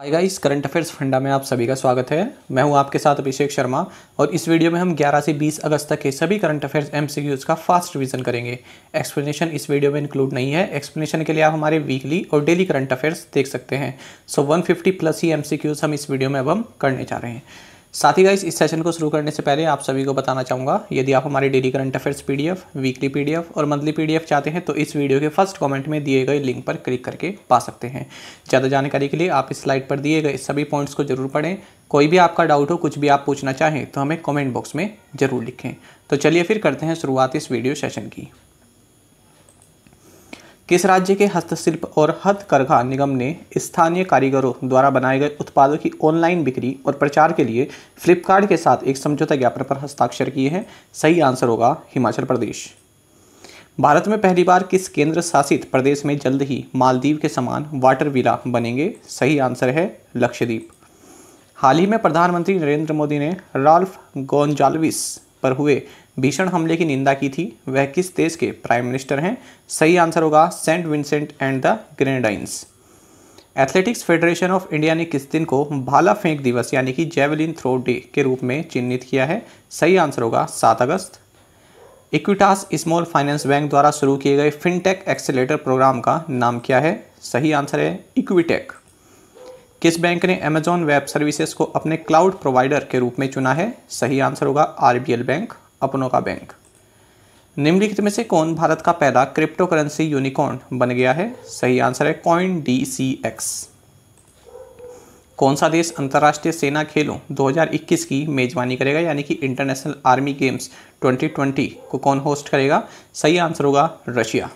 hi guys current affairs funda में आप सभी का स्वागत है मैं हूं आपके साथ अभिषेक शर्मा और इस वीडियो में हम 11 से 20 अगस्त तक के सभी करंट अफेयर्स एम का फास्ट रिवीजन करेंगे एक्सप्लेनेशन इस वीडियो में इंक्लूड नहीं है एक्सप्लेनेशन के लिए आप हमारे वीकली और डेली करंट अफेयर्स देख सकते हैं सो so, 150 प्लस ही एम हम इस वीडियो में अब हम करने जा रहे हैं साथ ही गाइस इस सेशन को शुरू करने से पहले आप सभी को बताना चाहूँगा यदि आप हमारे daily current affairs PDF weekly PDF और मंथली पीडीएफ चाहते हैं तो इस वीडियो के फर्स्ट कमेंट में दिए गए लिंक पर क्लिक करके पा सकते हैं ज़्यादा जानकारी के लिए आप इस स्लाइड पर दिए गए सभी पॉइंट्स को जरूर पढ़ें कोई भी आपका डाउट हो कुछ भी आप पूछना चाहें तो हमें कॉमेंट बॉक्स में ज़रूर लिखें तो चलिए फिर करते हैं शुरुआत इस वीडियो सेशन की किस राज्य के हस्तशिल्प और हथकरघा निगम ने स्थानीय कारीगरों द्वारा बनाए गए उत्पादों की ऑनलाइन बिक्री और प्रचार के लिए फ्लिपकार्ट के साथ एक समझौता ज्ञापन पर हस्ताक्षर किए हैं सही आंसर होगा हिमाचल प्रदेश भारत में पहली बार किस केंद्र शासित प्रदेश में जल्द ही मालदीव के समान वाटर विला बनेंगे सही आंसर है लक्षद्वीप हाल ही में प्रधानमंत्री नरेंद्र मोदी ने राल्फ गोंजालविस पर हुए भीषण हमले की निंदा की थी वह किस देश के प्राइम मिनिस्टर हैं सही आंसर होगा Saint Vincent and the Grenadines athletics federation of India ने किस दिन को भाला फेंक दिवस यानी कि जेवलिन थ्रो डे के रूप में चिन्हित किया है सही आंसर होगा सात अगस्त इक्विटास स्मॉल फाइनेंस बैंक द्वारा शुरू किए गए फिनटेक एक्सेलेटर प्रोग्राम का नाम क्या है सही आंसर है इक्विटेक किस बैंक ने अमेजॉन वेब सर्विसेज को अपने क्लाउड प्रोवाइडर के रूप में चुना है सही आंसर होगा आरबीएल बैंक अपनों का बैंक निम्नलिखित में से कौन भारत का पहला क्रिप्टो करेंसी यूनिकॉर्न बन गया है सही आंसर है कॉइन डी सी एक्स कौन सा देश अंतर्राष्ट्रीय सेना खेलों 2021 की मेजबानी करेगा यानी कि इंटरनेशनल आर्मी गेम्स 2020 को कौन होस्ट करेगा सही आंसर होगा रशिया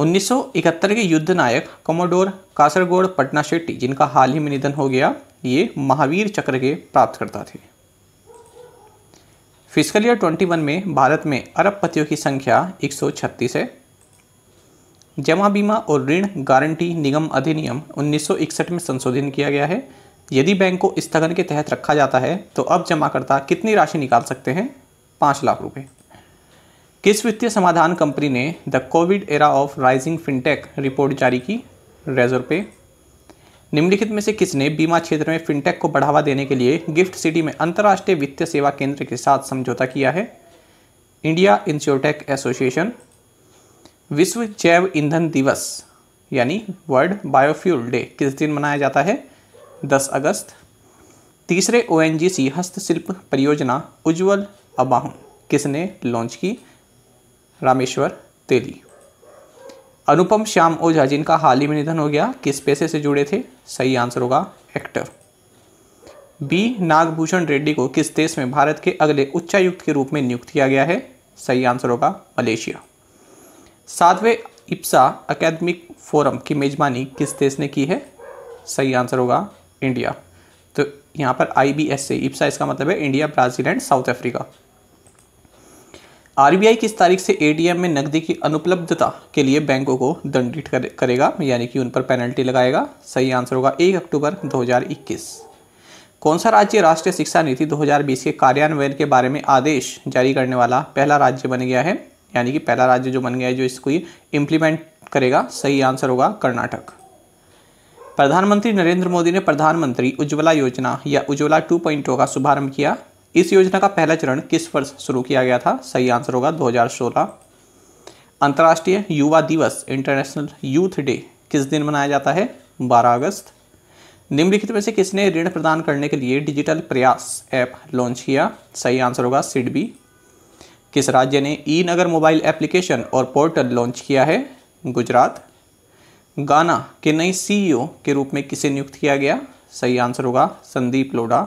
1971 के युद्ध नायक कमोडोर कासरगोड पटना शेट्टी जिनका हाल ही में निधन हो गया ये महावीर चक्र के प्राप्तकर्ता थे फिजिकल ईयर 21 में भारत में अरब पतियों की संख्या 136 है जमा बीमा और ऋण गारंटी निगम अधिनियम 1961 में संशोधन किया गया है यदि बैंक को स्थगन के तहत रखा जाता है तो अब जमाकर्ता कितनी राशि निकाल सकते हैं पाँच लाख रुपये किस वित्तीय समाधान कंपनी ने the Covid era of rising fintech report जारी की रेजर पे निम्नलिखित में से किसने बीमा क्षेत्र में फिनटेक को बढ़ावा देने के लिए गिफ्ट सिटी में अंतर्राष्ट्रीय वित्तीय सेवा केंद्र के साथ समझौता किया है इंडिया इंश्योरटेक एसोसिएशन विश्व जैव ईंधन दिवस यानी वर्ल्ड बायोफ्यूल डे किस दिन मनाया जाता है 10 अगस्त तीसरे ओ हस्तशिल्प परियोजना उज्ज्वल अबाह किसने लॉन्च की रामेश्वर तेली अनुपम श्याम ओझा जिनका हाल ही में निधन हो गया किस पेशे से जुड़े थे सही आंसर होगा एक्टर बी नागभूषण रेड्डी को किस देश में भारत के अगले उच्चायुक्त के रूप में नियुक्त किया गया है सही आंसर होगा मलेशिया सातवें इप्सा अकेदमिक फोरम की मेजबानी किस देश ने की है सही आंसर होगा इंडिया तो यहाँ पर आई बी एस से इप्सा इसका मतलब है India Brazil and South Africa RBI किस तारीख से एटीएम में नकदी की अनुपलब्धता के लिए बैंकों को दंडित करेगा यानी कि उन पर पेनल्टी लगाएगा सही आंसर होगा एक अक्टूबर 2021 कौन सा राज्य राष्ट्रीय शिक्षा नीति 2020 के कार्यान्वयन के बारे में आदेश जारी करने वाला पहला राज्य बन गया है यानी कि पहला राज्य जो बन गया है जो इसको इम्प्लीमेंट करेगा सही आंसर होगा कर्नाटक प्रधानमंत्री नरेंद्र मोदी ने प्रधानमंत्री उज्ज्वला योजना या उज्ज्वला 2.0 का शुभारंभ किया इस योजना का पहला चरण किस वर्ष शुरू किया गया था सही आंसर होगा 2016 अंतर्राष्ट्रीय युवा दिवस इंटरनेशनल यूथ डे किस दिन मनाया जाता है 12 अगस्त निम्नलिखित में से किसने ऋण प्रदान करने के लिए डिजिटल प्रयास ऐप लॉन्च किया सही आंसर होगा सिडबी किस राज्य ने ई नगर मोबाइल एप्लीकेशन और पोर्टल लॉन्च किया है गुजरात गाना के नए सीईओ e के रूप में किसे नियुक्त किया गया सही आंसर होगा संदीप लोडा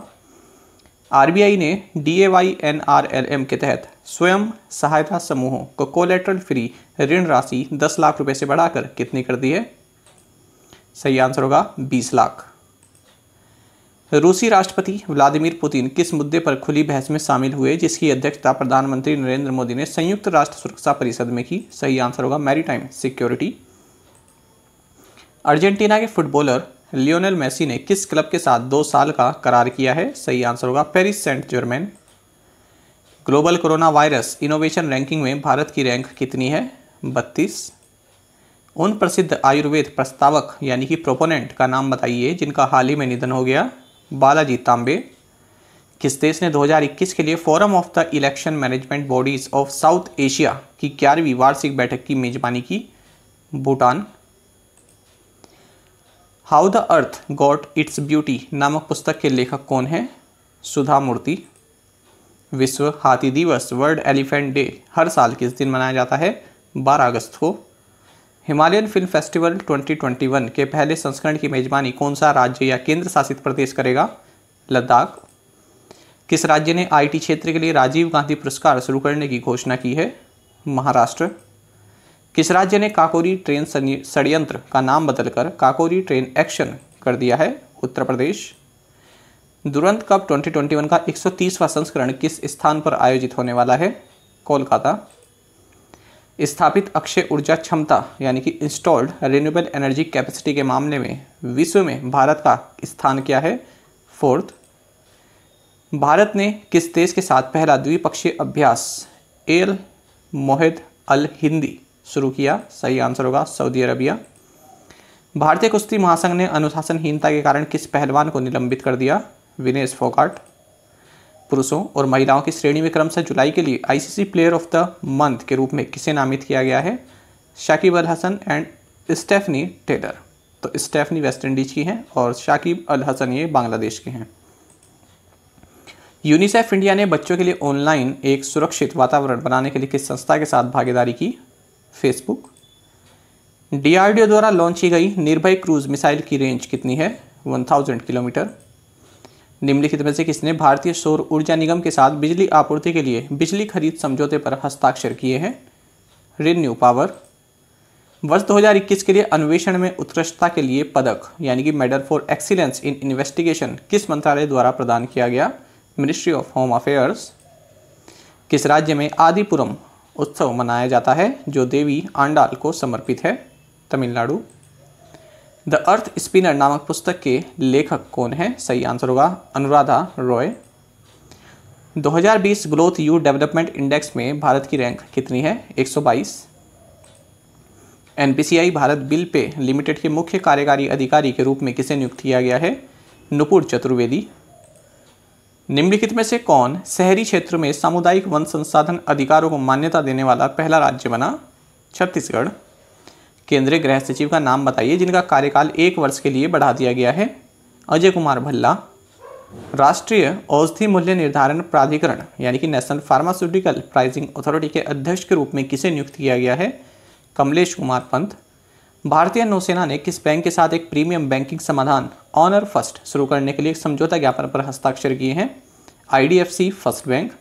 आरबीआई ने D A Y N R L M के तहत स्वयं सहायता समूहों को कोलेट्रल फ्री ऋण राशि 10 लाख रुपए से बढ़ाकर कितनी कर दी है सही आंसर होगा 20 लाख रूसी राष्ट्रपति व्लादिमीर पुतिन किस मुद्दे पर खुली बहस में शामिल हुए जिसकी अध्यक्षता प्रधानमंत्री नरेंद्र मोदी ने संयुक्त राष्ट्र सुरक्षा परिषद में की सही आंसर होगा मैरीटाइम सिक्योरिटी अर्जेंटीना के फुटबॉलर लियोनेल मेसी ने किस क्लब के साथ दो साल का करार किया है सही आंसर होगा Paris Saint Germain global corona virus innovation ranking में भारत की रैंक कितनी है बत्तीस उन प्रसिद्ध आयुर्वेद प्रस्तावक यानी कि प्रोपोनेंट का नाम बताइए जिनका हाल ही में निधन हो गया बालाजी तांबे किस देश ने 2021 के लिए forum of the election management bodies of South Asia की ग्यारहवीं वार्षिक बैठक की मेजबानी की Bhutan how the earth got its beauty नामक पुस्तक के लेखक कौन हैं सुधा मूर्ति विश्व हाथी दिवस वर्ल्ड एलिफेंट डे हर साल किस दिन मनाया जाता है 12 अगस्त को हिमालयन फिल्म फेस्टिवल 2021 के पहले संस्करण की मेजबानी कौन सा राज्य या केंद्र शासित प्रदेश करेगा लद्दाख किस राज्य ने आईटी क्षेत्र के लिए राजीव गांधी पुरस्कार शुरू करने की घोषणा की है महाराष्ट्र किस राज्य ने काकोरी ट्रेन षडयंत्र का नाम बदलकर काकोरी ट्रेन एक्शन कर दिया है उत्तर प्रदेश दुरंत कप 2021 का 130वां संस्करण किस स्थान पर आयोजित होने वाला है कोलकाता स्थापित अक्षय ऊर्जा क्षमता यानी कि इंस्टॉल्ड रिन्यूएबल एनर्जी कैपेसिटी के मामले में विश्व में भारत का स्थान क्या है फोर्थ भारत ने किस देश के साथ पहला द्विपक्षीय अभ्यास एल मोहित अल हिंदी शुरू किया सही आंसर होगा सऊदी अरबिया भारतीय कुश्ती महासंघ ने अनुशासनहीनता के कारण किस पहलवान को निलंबित कर दिया विनेश फोकाट पुरुषों और महिलाओं की श्रेणी में क्रम से जुलाई के लिए ICC player of the month के रूप में किसे नामित किया गया है Shakib Al Hasan and Stefanie Taylor तो स्टेफनी वेस्ट इंडीज की हैं और शाकिब अल हसन ये बांग्लादेश के हैं यूनिसेफ इंडिया ने बच्चों के लिए ऑनलाइन एक सुरक्षित वातावरण बनाने के लिए किस संस्था के साथ भागीदारी की फेसबुक डीआरडीओ द्वारा लॉन्च की गई निर्भय क्रूज मिसाइल की रेंज कितनी है 1000 किलोमीटर निम्नलिखित में से किसने भारतीय सौर ऊर्जा निगम के साथ बिजली आपूर्ति के लिए बिजली खरीद समझौते पर हस्ताक्षर किए हैं रिन्यू पावर वर्ष 2021 के लिए अन्वेषण में उत्कृष्टता के लिए पदक यानी कि medal for excellence in investigation किस मंत्रालय द्वारा प्रदान किया गया मिनिस्ट्री ऑफ होम अफेयर्स किस राज्य में आदिपुरम उत्सव मनाया जाता है जो देवी आंडाल को समर्पित है तमिलनाडु द अर्थ स्पिनर नामक पुस्तक के लेखक कौन है सही आंसर होगा Anuradha Roy 2020 growth you development index में भारत की रैंक कितनी है 122 NPCI Bharat bill pay limited के मुख्य कार्यकारी अधिकारी के रूप में किसे नियुक्त किया गया है नुपुर चतुर्वेदी निम्नलिखित में से कौन शहरी क्षेत्र में सामुदायिक वन संसाधन अधिकारों को मान्यता देने वाला पहला राज्य बना छत्तीसगढ़ केंद्रीय गृह सचिव का नाम बताइए जिनका कार्यकाल एक वर्ष के लिए बढ़ा दिया गया है अजय कुमार भल्ला राष्ट्रीय औषधि मूल्य निर्धारण प्राधिकरण यानी कि नेशनल फार्मास्यूटिकल प्राइजिंग अथॉरिटी के अध्यक्ष के रूप में किसे नियुक्त किया गया है कमलेश कुमार पंत भारतीय नौसेना ने किस बैंक के साथ एक प्रीमियम बैंकिंग समाधान ऑनर फर्स्ट शुरू करने के लिए एक समझौता ज्ञापन पर हस्ताक्षर किए हैं आईडीएफसी फर्स्ट बैंक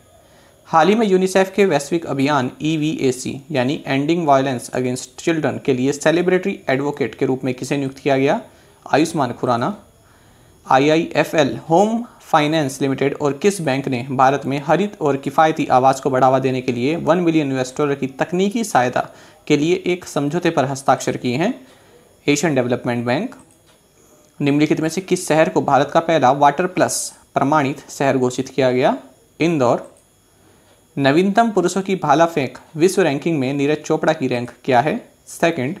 हाल ही में यूनिसेफ के वैश्विक अभियान ई e यानी एंडिंग वायलेंस अगेंस्ट चिल्ड्रन के लिए सेलिब्रिटी एडवोकेट के रूप में किसे नियुक्त किया गया Ayushman Khurrana I home finance limited और किस बैंक ने भारत में हरित और किफ़ायती आवास को बढ़ावा देने के लिए वन मिलियन इन्वेस्टर की तकनीकी सहायता के लिए एक समझौते पर हस्ताक्षर किए हैं एशियन डेवलपमेंट बैंक निम्नलिखित में से किस शहर को भारत का पहला वाटर प्लस प्रमाणित शहर घोषित किया गया इंदौर नवीनतम पुरुषों की भाला फेंक विश्व रैंकिंग में नीरज चोपड़ा की रैंक क्या है second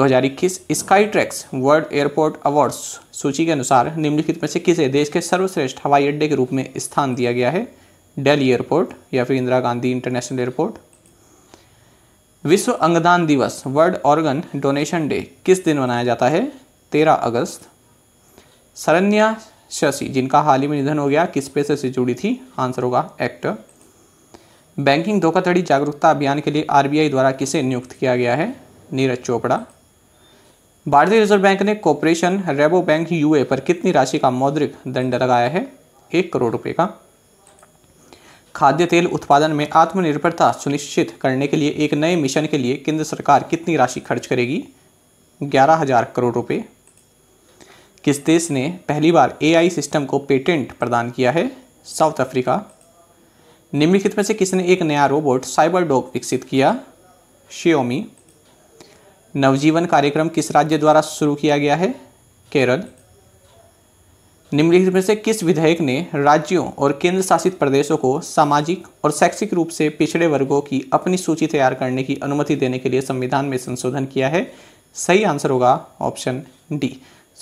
2021 Skytrax world airport awards सूची के अनुसार निम्नलिखित में से किसे देश के सर्वश्रेष्ठ हवाई अड्डे के रूप में स्थान दिया गया है दिल्ली एयरपोर्ट या फिर इंदिरा गांधी इंटरनेशनल एयरपोर्ट विश्व अंगदान दिवस वर्ल्ड ऑर्गन डोनेशन डे किस दिन मनाया जाता है तेरह अगस्त सरन्या शशि जिनका हाल ही में निधन हो गया किस पेशे से जुड़ी थी आंसर होगा एक्टर बैंकिंग धोखाधड़ी जागरूकता अभियान के लिए आरबीआई द्वारा किसे नियुक्त किया गया है नीरज चोपड़ा भारतीय रिजर्व बैंक ने कॉरपोरेशन रेबो बैंक यूए पर कितनी राशि का मौद्रिक दंड लगाया है एक करोड़ रुपए का खाद्य तेल उत्पादन में आत्मनिर्भरता सुनिश्चित करने के लिए एक नए मिशन के लिए केंद्र सरकार कितनी राशि खर्च करेगी ग्यारह हजार करोड़ रुपए किस देश ने पहली बार एआई सिस्टम को पेटेंट प्रदान किया है साउथ अफ्रीका निम्नलिखित में से किसने एक नया रोबोट साइबर डॉग विकसित किया शियोमी नवजीवन कार्यक्रम किस राज्य द्वारा शुरू किया गया है केरल निम्नलिखित में से किस विधेयक ने राज्यों और केंद्र शासित प्रदेशों को सामाजिक और शैक्षिक रूप से पिछड़े वर्गों की अपनी सूची तैयार करने की अनुमति देने के लिए संविधान में संशोधन किया है सही आंसर होगा option D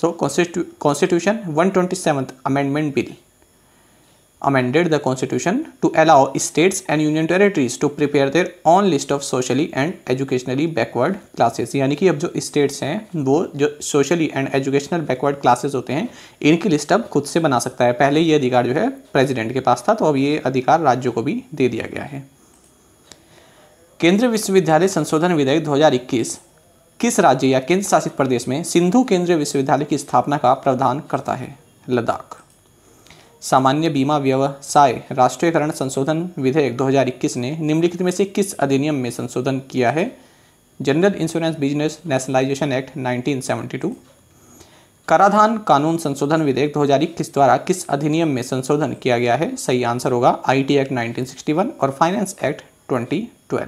so constitution one twenty seventh amendment bill amended the constitution to allow states and union territories to prepare their own list of socially and educationally backward classes यानी कि अब जो states हैं वो जो socially and educational backward classes होते हैं इनकी list अब खुद से बना सकता है पहले ये अधिकार जो है president के पास था तो अब ये अधिकार राज्यों को भी दे दिया गया है केंद्रीय विश्वविद्यालय संशोधन विधेयक 2021 किस राज्य या केंद्र शासित प्रदेश में सिंधु केंद्रीय विश्वविद्यालय की स्थापना का प्रावधान करता है लद्दाख सामान्य बीमा व्यवसाय राष्ट्रीयकरण संशोधन विधेयक 2021 ने निम्नलिखित में से किस अधिनियम में संशोधन किया है general insurance business nationalisation act 1972 कराधान कानून संशोधन विधेयक 2021 द्वारा किस अधिनियम में संशोधन किया गया है सही आंसर होगा आईटी एक्ट 1961 और फाइनेंस एक्ट 2012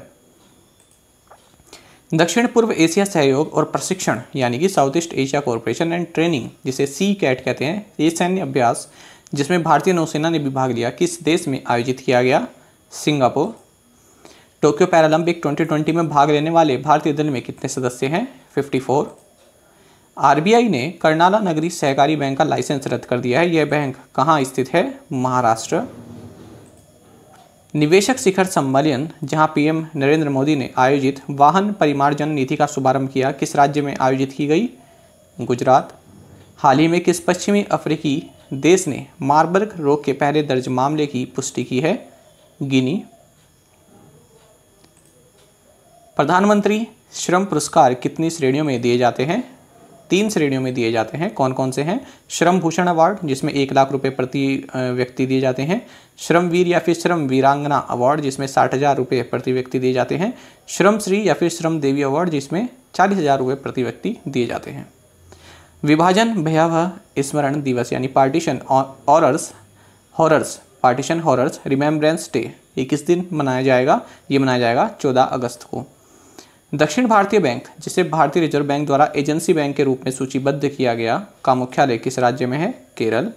दक्षिण पूर्व एशिया सहयोग और प्रशिक्षण यानी कि South East Asia corporation and training जिसे सी कैट कहते हैं ये सैन्य अभ्यास जिसमें भारतीय नौसेना ने भी भाग लिया किस देश में आयोजित किया गया सिंगापुर टोक्यो पैरालंपिक 2020 में भाग लेने वाले भारतीय दल में कितने सदस्य हैं 54 आरबीआई ने करनाला नगरी सहकारी बैंक का लाइसेंस रद्द कर दिया है यह बैंक कहाँ स्थित है महाराष्ट्र निवेशक शिखर सम्मेलन जहां पीएम नरेंद्र मोदी ने आयोजित वाहन परिमार्जन नीति का शुभारंभ किया किस राज्य में आयोजित की गई गुजरात हाल ही में किस पश्चिमी अफ्रीकी देश ने मार्बर्ग रोग के पहले दर्ज मामले की पुष्टि की है गिनी प्रधानमंत्री श्रम पुरस्कार कितनी श्रेणियों में दिए जाते हैं तीन श्रेणियों में दिए जाते हैं कौन कौन से हैं श्रम भूषण अवार्ड जिसमें एक लाख रुपए प्रति व्यक्ति दिए जाते हैं श्रम वीर या फिर श्रम वीरांगना अवार्ड जिसमें साठ हज़ार रुपये प्रति व्यक्ति दिए जाते हैं श्रम श्री या फिर श्रम देवी अवार्ड जिसमें चालीस हज़ार रुपये प्रति व्यक्ति दिए जाते हैं विभाजन भयावह स्मरण दिवस यानी partition horrors horrors partition horrors remembrance day ये किस दिन मनाया जाएगा ये मनाया जाएगा चौदह अगस्त को दक्षिण भारतीय बैंक जिसे भारतीय रिजर्व बैंक द्वारा एजेंसी बैंक के रूप में सूचीबद्ध किया गया का मुख्यालय किस राज्य में है केरल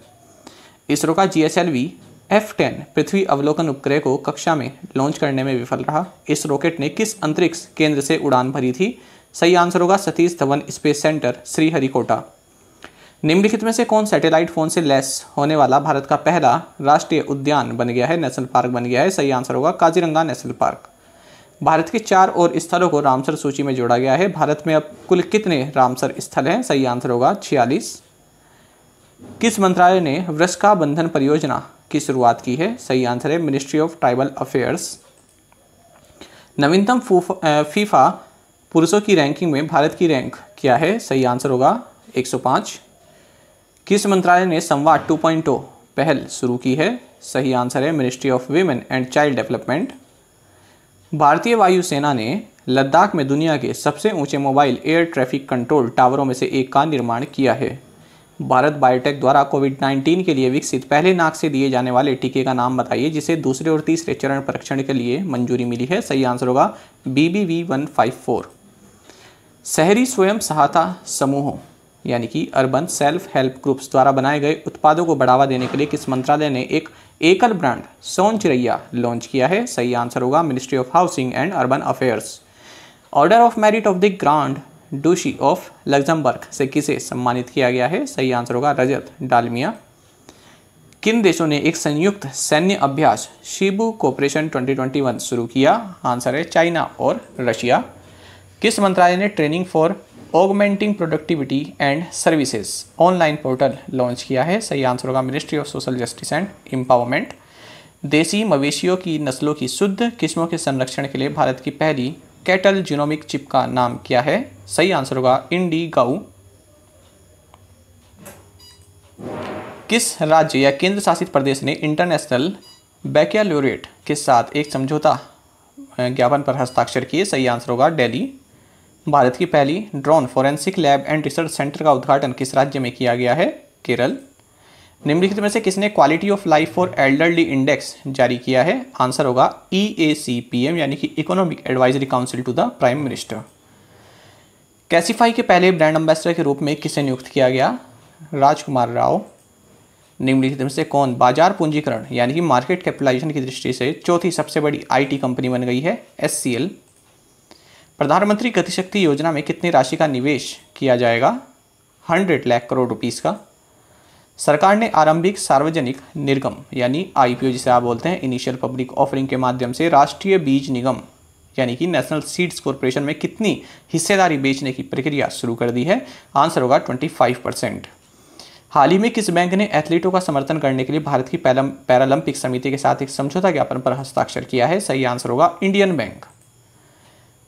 इसरो का G S L V F ten पृथ्वी अवलोकन उपग्रह को कक्षा में लॉन्च करने में विफल रहा इस रॉकेट ने किस अंतरिक्ष केंद्र से उड़ान भरी थी सही आंसर होगा सतीश धवन स्पेस सेंटर श्रीहरिकोटा निम्नलिखित में से कौन सैटेलाइट फोन से लेस होने वाला भारत का पहला राष्ट्रीय उद्यान बन गया है नेशनल पार्क बन गया है सही आंसर होगा काजीरंगा नेशनल पार्क भारत के चार और स्थलों को रामसर सूची में जोड़ा गया है भारत में अब कुल कितने रामसर स्थल हैं सही आंसर होगा छियालीस किस मंत्रालय ने वृष्का बंधन परियोजना की शुरुआत की है सही आंसर है मिनिस्ट्री ऑफ ट्राइबल अफेयर्स नवीनतम फीफा पुरुषों की रैंकिंग में भारत की रैंक क्या है सही आंसर होगा 105 किस मंत्रालय ने संवाद 2.0 पहल शुरू की है सही आंसर है ministry of women and child development भारतीय वायुसेना ने लद्दाख में दुनिया के सबसे ऊंचे मोबाइल एयर ट्रैफिक कंट्रोल टावरों में से एक का निर्माण किया है भारत बायोटेक द्वारा कोविड 19 के लिए विकसित पहले नाक से दिए जाने वाले टीके का नाम बताइए जिसे दूसरे और तीसरे चरण परीक्षण के लिए मंजूरी मिली है सही आंसर होगा B B V one five four शहरी स्वयं सहायता समूहों यानी कि अर्बन सेल्फ हेल्प ग्रुप्स द्वारा बनाए गए उत्पादों को बढ़ावा देने के लिए किस मंत्रालय ने एक एकल ब्रांड सोन चिरैया लॉन्च किया है सही आंसर होगा ministry of housing and urban affairs order of merit of the grand duchy of Luxembourg से किसे सम्मानित किया गया है सही आंसर होगा रजत डालमिया किन देशों ने एक संयुक्त सैन्य अभ्यास शिबू कॉपरेशन 2021 शुरू किया आंसर है चाइना और रशिया किस मंत्रालय ने training for augmenting productivity and services online portal launch किया है सही आंसर होगा ministry of social justice and empowerment देसी मवेशियों की नस्लों की शुद्ध किस्मों के संरक्षण के लिए भारत की पहली कैटल जीनोमिक चिप का नाम क्या है सही आंसर होगा इंडी गाऊ किस राज्य या केंद्र शासित प्रदेश ने इंटरनेशनल बैकियालोरेट के साथ एक समझौता ज्ञापन पर हस्ताक्षर किए सही आंसर होगा डेली भारत की पहली drone forensic lab and research centre का उद्घाटन किस राज्य में किया गया है केरल निम्नलिखित में से किसने quality of life for elderly index जारी किया है आंसर होगा ई ए सी पी एम यानी कि economic advisory council to the prime minister कैसीफाई के पहले ब्रांड एम्बेसडर के रूप में किसे नियुक्त किया गया राजकुमार राव निम्नलिखित में से कौन बाजार पूंजीकरण यानी कि मार्केट कैपिटलाइजेशन की दृष्टि से चौथी सबसे बड़ी आईटी कंपनी बन गई है एस प्रधानमंत्री गतिशक्ति योजना में कितनी राशि का निवेश किया जाएगा हंड्रेड लाख करोड़ रुपीस का सरकार ने आरंभिक सार्वजनिक निर्गम यानी आईपीओ जिसे आप बोलते हैं इनिशियल पब्लिक ऑफरिंग के माध्यम से राष्ट्रीय बीज निगम यानी कि नेशनल सीड्स कॉरपोरेशन में कितनी हिस्सेदारी बेचने की प्रक्रिया शुरू कर दी है आंसर होगा 25 परसेंट हाल ही में किस बैंक ने एथलीटों का समर्थन करने के लिए भारत की पैरालंपिक समिति के साथ एक समझौता ज्ञापन पर हस्ताक्षर किया है सही आंसर होगा इंडियन बैंक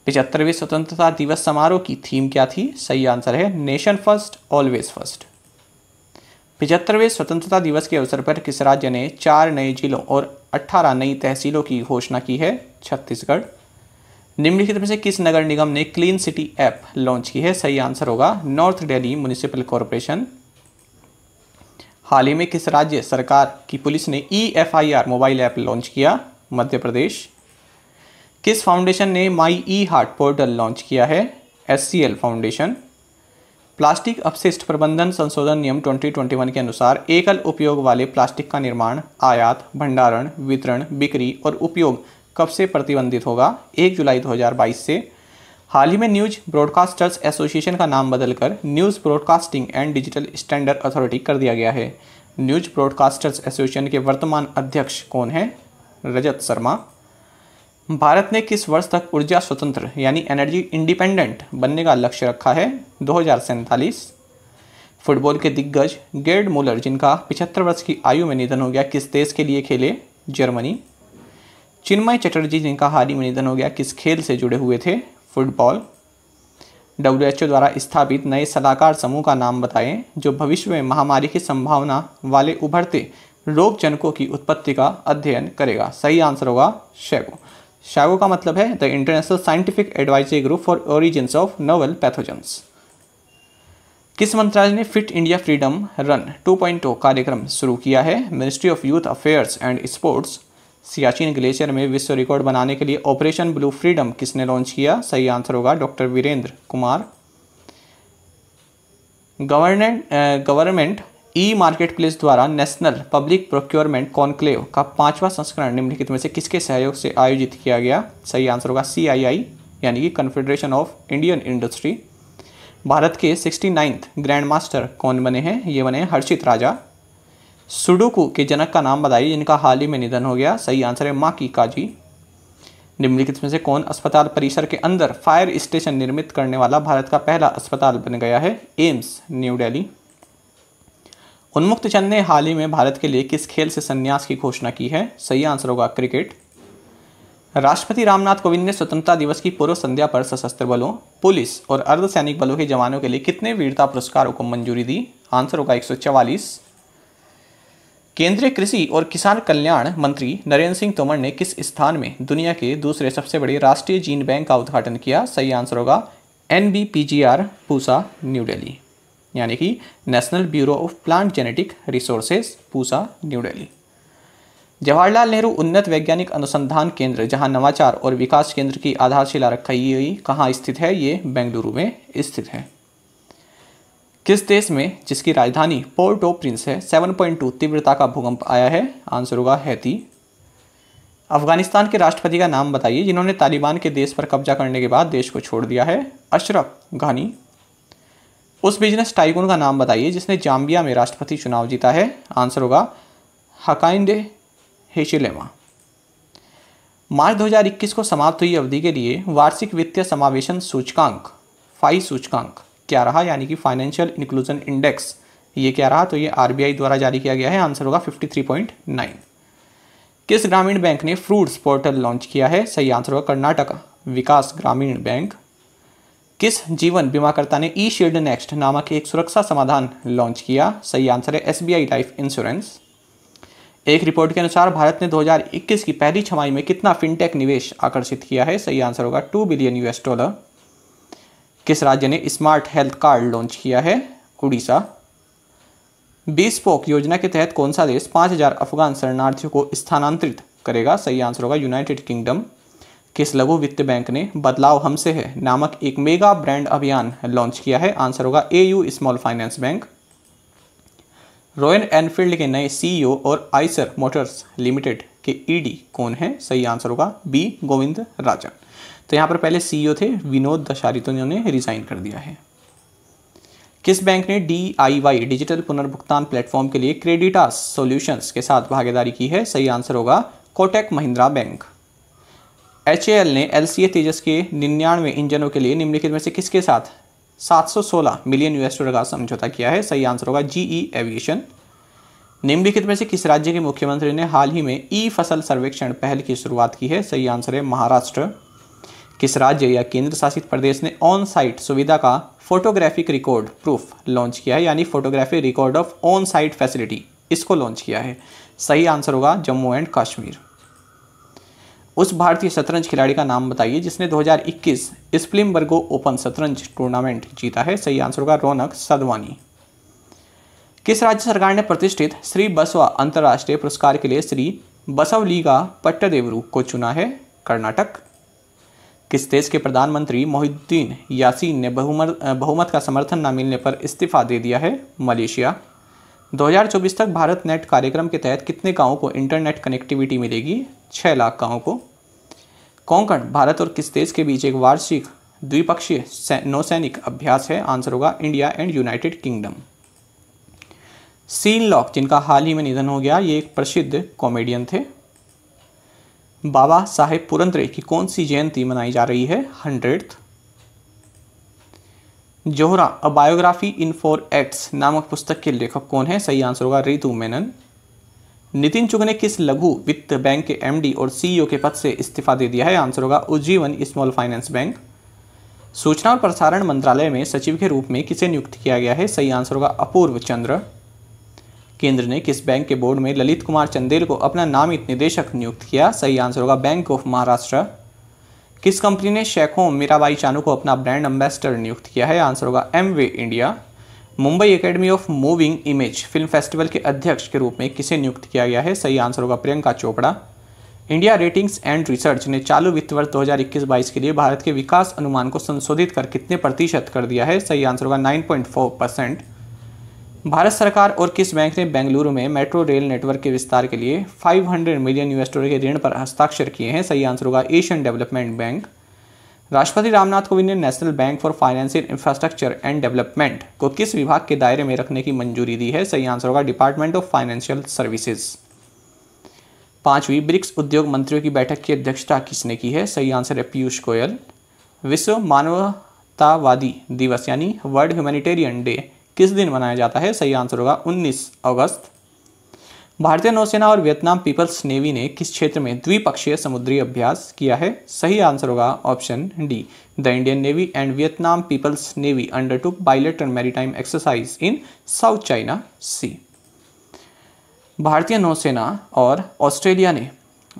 पिछहत्तरवीं स्वतंत्रता दिवस समारोह की थीम क्या थी सही आंसर है नेशन फर्स्ट ऑलवेज फर्स्ट पिचहत्तरवें स्वतंत्रता दिवस के अवसर पर किस राज्य ने चार नए जिलों और अट्ठारह नई तहसीलों की घोषणा की है छत्तीसगढ़ निम्नलिखित में से किस नगर निगम ने क्लीन सिटी ऐप लॉन्च की है सही आंसर होगा नॉर्थ डेली म्यूनिसिपल कॉरपोरेशन हाल ही में किस राज्य सरकार की पुलिस ने E F I R mobile app launch किया मध्य प्रदेश किस फाउंडेशन ने my e heart portal launch किया है एस फाउंडेशन प्लास्टिक अपशिष्ट प्रबंधन संशोधन नियम 2021 के अनुसार एकल उपयोग वाले प्लास्टिक का निर्माण आयात भंडारण वितरण बिक्री और उपयोग कब से प्रतिबंधित होगा 1 जुलाई 2022 से हाल ही में न्यूज ब्रॉडकास्टर्स एसोसिएशन का नाम बदलकर news broadcasting and digital standard authority कर दिया गया है न्यूज ब्रॉडकास्टर्स एसोसिएशन के वर्तमान अध्यक्ष कौन हैं रजत शर्मा भारत ने किस वर्ष तक ऊर्जा स्वतंत्र यानी एनर्जी इंडिपेंडेंट बनने का लक्ष्य रखा है दो फुटबॉल के दिग्गज गेर्ड मूलर जिनका पिछहत्तर वर्ष की आयु में निधन हो गया किस देश के लिए खेले जर्मनी चिन्मय चटर्जी जिनका हाल ही में निधन हो गया किस खेल से जुड़े हुए थे फुटबॉल डब्ल्यू द्वारा स्थापित नए सलाहकार समूह का नाम बताएं जो भविष्य में महामारी की संभावना वाले उभरते रोगजनकों की उत्पत्ति का अध्ययन करेगा सही आंसर होगा शेको शागो का मतलब है the international scientific advisory group for origin of novel pathogens किस मंत्रालय ने फिट इंडिया फ्रीडम रन 2.0 कार्यक्रम शुरू किया है ministry of youth affairs and sports Siachen glacier में विश्व रिकॉर्ड बनाने के लिए ऑपरेशन ब्लू फ्रीडम किसने लॉन्च किया सही आंसर होगा doctor Virendra Kumar government government e market place द्वारा नेशनल पब्लिक प्रोक्योरमेंट कॉन्क्लेव का पांचवा संस्करण निम्नलिखित में से किसके सहयोग से आयोजित किया गया सही आंसर होगा सी आई आई यानी कि confederation of Indian industry Bharat के सिक्सटी नाइन्थ ग्रैंड मास्टर कौन बने हैं ये बने हैं हर्षित राजा सुडोकू के जनक का नाम बताइए जिनका हाल ही में निधन हो गया सही आंसर है माकी काजी निम्नलिखित में से कौन अस्पताल परिसर के अंदर फायर स्टेशन निर्मित करने वाला भारत का पहला अस्पताल बन गया है एम्स न्यू दिल्ली उन्मुक्त चंद ने हाल ही में भारत के लिए किस खेल से संन्यास की घोषणा की है सही आंसर होगा क्रिकेट राष्ट्रपति रामनाथ कोविंद ने स्वतंत्रता दिवस की पूर्व संध्या पर सशस्त्र बलों पुलिस और अर्धसैनिक बलों के जवानों के लिए कितने वीरता पुरस्कारों को मंजूरी दी आंसर होगा एक केंद्रीय कृषि और किसान कल्याण मंत्री नरेंद्र सिंह तोमर ने किस स्थान में दुनिया के दूसरे सबसे बड़े राष्ट्रीय जीन बैंक का उद्घाटन किया सही आंसर होगा N B P G R Pusa New Delhi यानी कि national bureau of plant genetic resources Pusa New Delhi Jawaharlal Nehru उन्नत वैज्ञानिक अनुसंधान केंद्र जहां नवाचार और विकास केंद्र की आधारशिला रखी गई कहां स्थित है ये बेंगलुरु में स्थित है किस देश में जिसकी राजधानी पोर्ट ओ प्रिंस है 7.2 तीव्रता का भूकंप आया है आंसर होगा हैती अफगानिस्तान के राष्ट्रपति का नाम बताइए जिन्होंने तालिबान के देश पर कब्जा करने के बाद देश को छोड़ दिया है अशरफ घानी उस बिजनेस टाइकून का नाम बताइए जिसने जाम्बिया में राष्ट्रपति चुनाव जीता है आंसर होगा हकाइंड हेशिलेमा मार्च 2021 को समाप्त हुई अवधि के लिए वार्षिक वित्तीय समावेशन सूचकांक फाइव सूचकांक क्या रहा यानी कि फाइनेंशियल इंक्लूजन इंडेक्स ये क्या रहा तो ये आरबीआई द्वारा जारी किया गया है आंसर होगा 53.9 किस ग्रामीण बैंक ने फ्रूट्स पोर्टल लॉन्च किया है सही आंसर होगा कर्नाटक विकास ग्रामीण बैंक किस जीवन बीमाकर्ता ने ई शील्ड नेक्स्ट नामक एक सुरक्षा समाधान लॉन्च किया सही आंसर है एस लाइफ इंश्योरेंस एक रिपोर्ट के अनुसार भारत ने 2021 की पहली छमाई में कितना फिनटेक निवेश आकर्षित किया है सही आंसर होगा टू बिलियन यूएस डॉलर किस राज्य ने स्मार्ट हेल्थ कार्ड लॉन्च किया है उड़ीसा बीस पोक योजना के तहत कौन सा देश 5000 अफगान शरणार्थियों को स्थानांतरित करेगा सही आंसर होगा यूनाइटेड किंगडम किस लघु वित्त बैंक ने बदलाव हमसे है नामक एक मेगा ब्रांड अभियान लॉन्च किया है आंसर होगा A U small finance bank Royal Enfield के नए सीईओ e और आइसर मोटर्स लिमिटेड के ईडी e कौन है सही आंसर होगा बी गोविंद राजन तो यहां पर पहले सीईओ e थे विनोद दशारी तो इन्होंने रिजाइन कर दिया है किस बैंक ने डी डिजिटल पुनर्भुगतान प्लेटफॉर्म के लिए क्रेडिटास सॉल्यूशंस के साथ भागीदारी की है सही आंसर होगा कोटेक महिंद्रा बैंक एच ने एल तेजस के निन्यानवे इंजनों के लिए निम्नलिखित में से किसके साथ 716 मिलियन यूएस डॉलर का समझौता किया है सही आंसर होगा जीई एविएशन e निम्नलिखित में से किस राज्य के मुख्यमंत्री ने हाल ही में ई फसल सर्वेक्षण पहल की शुरुआत की है सही आंसर है महाराष्ट्र किस राज्य या केंद्र शासित प्रदेश ने ऑन साइट सुविधा का फोटोग्राफिक रिकॉर्ड प्रूफ लॉन्च किया है यानी photography record of on site facility इसको लॉन्च किया है सही आंसर होगा जम्मू एंड कश्मीर उस भारतीय शतरंज खिलाड़ी का नाम बताइए जिसने 2021 स्प्लिम वर्गो ओपन शतरंज टूर्नामेंट जीता है सही आंसर होगा रौनक सदवानी किस राज्य सरकार ने प्रतिष्ठित श्री बसवा अंतर्राष्ट्रीय पुरस्कार के लिए श्री बसवलीगा पट्टदेवरू को चुना है कर्नाटक किस देश के प्रधानमंत्री मोहिद्दीन यासीन ने बहुमत बहुमत का समर्थन न मिलने पर इस्तीफा दे दिया है मलेशिया 2024 तक भारत नेट कार्यक्रम के तहत कितने गांवों को इंटरनेट कनेक्टिविटी मिलेगी छः लाख गांवों को कोंकण भारत और किस देश के बीच एक वार्षिक द्विपक्षीय नौसैनिक अभ्यास है आंसर होगा इंडिया एंड यूनाइटेड किंगडम सीन लॉक जिनका हाल ही में निधन हो गया ये एक प्रसिद्ध कॉमेडियन थे बाबा साहेब पुरंद्रे की कौन सी जयंती मनाई जा रही है hundred Zohra a biography in four acts नामक पुस्तक के लेखक कौन है सही आंसर होगा रितु मेनन नितिन चुग ने किस लघु वित्त बैंक के एमडी और सीईओ e के पद से इस्तीफा दे दिया है आंसर होगा उज्जीवन स्मॉल फाइनेंस बैंक सूचना और प्रसारण मंत्रालय में सचिव के रूप में किसे नियुक्त किया गया है सही आंसर होगा अपूर्व चंद्र केंद्र ने किस बैंक के बोर्ड में ललित कुमार चंदेल को अपना नामित निदेशक नियुक्त किया सही आंसर होगा बैंक ऑफ महाराष्ट्र किस कंपनी ने शेखों मीराबाई चानू को अपना ब्रांड एम्बेसडर नियुक्त किया है आंसर होगा Amway India Mumbai academy of moving image film festival के अध्यक्ष के रूप में किसे नियुक्त किया गया है सही आंसर होगा Priyanka Chopra India ratings and research ने चालू वित्त वर्ष 2021-22 के लिए भारत के विकास अनुमान को संशोधित कर कितने प्रतिशत कर दिया है सही आंसर होगा 9.4 परसेंट भारत सरकार और किस बैंक ने बेंगलुरु में मेट्रो रेल नेटवर्क के विस्तार के लिए 500 मिलियन यूएस डॉलर के ऋण पर हस्ताक्षर किए हैं सही आंसर होगा एशियन डेवलपमेंट बैंक राष्ट्रपति रामनाथ कोविंद ने national bank for financial infrastructure and development को किस विभाग के दायरे में रखने की मंजूरी दी है सही आंसर होगा डिपार्टमेंट ऑफ फाइनेंशियल सर्विसेज पांचवी ब्रिक्स उद्योग मंत्रियों की बैठक की अध्यक्षता किसने की है सही आंसर है पीयूष गोयल विश्व मानवतावादी दिवस यानी वर्ल्ड ह्यूमैनिटेरियन डे किस दिन मनाया जाता है सही आंसर होगा 19 अगस्त भारतीय नौसेना और वियतनाम पीपल्स नेवी ने किस क्षेत्र में द्विपक्षीय समुद्री अभ्यास किया है सही आंसर होगा option D the Indian navy and Vietnam people's navy undertook and maritime exercise in South China Sea भारतीय नौसेना और ऑस्ट्रेलिया ने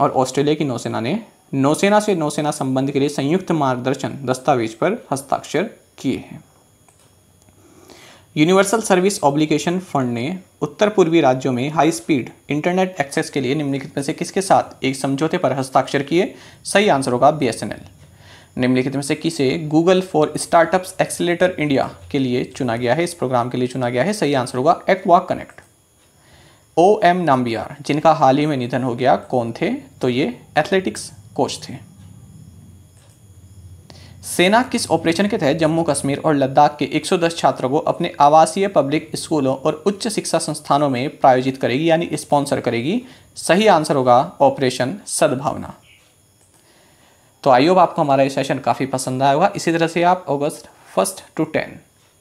और ऑस्ट्रेलिया की नौसेना ने नौसेना से नौसेना संबंध के लिए संयुक्त मार्गदर्शन दस्तावेज पर हस्ताक्षर किए हैं यूनिवर्सल सर्विस ऑब्लिकेशन फंड ने उत्तर पूर्वी राज्यों में हाई स्पीड इंटरनेट एक्सेस के लिए निम्नलिखित में से किसके साथ एक समझौते पर हस्ताक्षर किए सही आंसर होगा बी निम्नलिखित में से किसे Google for startups accelerator India के लिए चुना गया है इस प्रोग्राम के लिए चुना गया है सही आंसर होगा aqua connect O M Nambiar जिनका हाल ही में निधन हो गया कौन थे तो ये एथलेटिक्स कोच थे सेना किस ऑपरेशन के तहत जम्मू कश्मीर और लद्दाख के 110 छात्रों को अपने आवासीय पब्लिक स्कूलों और उच्च शिक्षा संस्थानों में प्रायोजित करेगी यानी स्पॉन्सर करेगी सही आंसर होगा ऑपरेशन सद्भावना तो आई होप आपको हमारा ये सेशन काफ़ी पसंद आया होगा इसी तरह से आप अगस्त फर्स्ट टू टेंथ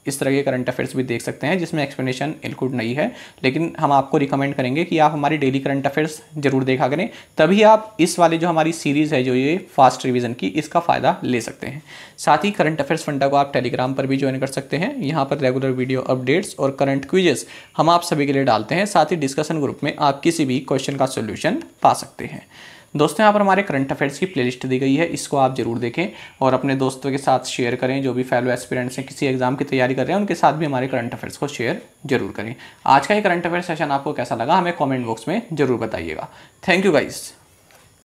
इस तरह के करंट अफेयर्स भी देख सकते हैं जिसमें एक्सप्लेनेशन इंक्लूड नहीं है लेकिन हम आपको रिकमेंड करेंगे कि आप हमारी डेली करंट अफेयर्स जरूर देखा करें तभी आप इस वाले जो हमारी सीरीज़ है जो ये फास्ट रिविज़न की इसका फ़ायदा ले सकते हैं साथ ही करंट अफेयर्स फंडा को आप टेलीग्राम पर भी ज्वाइन कर सकते हैं यहाँ पर रेगुलर वीडियो अपडेट्स और करंट क्विजेस हम आप सभी के लिए डालते हैं साथ ही डिस्कशन ग्रुप में आप किसी भी क्वेश्चन का सोल्यूशन पा सकते हैं दोस्तों यहाँ पर हमारे करंट अफेयर्स की प्लेलिस्ट दी गई है इसको आप जरूर देखें और अपने दोस्तों के साथ शेयर करें जो भी फेलो एस्पिरेंट्स हैं किसी एग्जाम की तैयारी कर रहे हैं उनके साथ भी हमारे करंट अफेयर्स को शेयर जरूर करें आज का ये करंट अफेयर सेशन आपको कैसा लगा हमें कॉमेंट बॉक्स में जरूर बताइएगा थैंक यू गाइज़